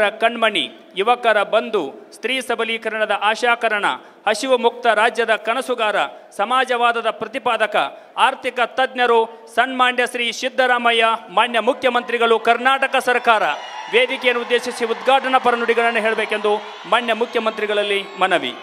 ರ ಕಣ್ಮಣಿ ಯುವಕರ ಬಂಧು ಸ್ತ್ರೀ ಸಬಲೀಕರಣದ ಆಶಾಕರಣ ಹಸಿವು ಮುಕ್ತ ರಾಜ್ಯದ ಕನಸುಗಾರ ಸಮಾಜವಾದದ ಪ್ರತಿಪಾದಕ ಆರ್ಥಿಕ ತಜ್ಞರು ಸನ್ಮಾನ್ಯ ಶ್ರೀ ಸಿದ್ದರಾಮಯ್ಯ ಮಾನ್ಯ ಮುಖ್ಯಮಂತ್ರಿಗಳು ಕರ್ನಾಟಕ ಸರ್ಕಾರ ವೇದಿಕೆಯನ್ನು ಉದ್ದೇಶಿಸಿ ಉದ್ಘಾಟನಾ ಪರ ನುಡಿಗಳನ್ನು ಹೇಳಬೇಕೆಂದು ಮಾನ್ಯ ಮುಖ್ಯಮಂತ್ರಿಗಳಲ್ಲಿ ಮನವಿ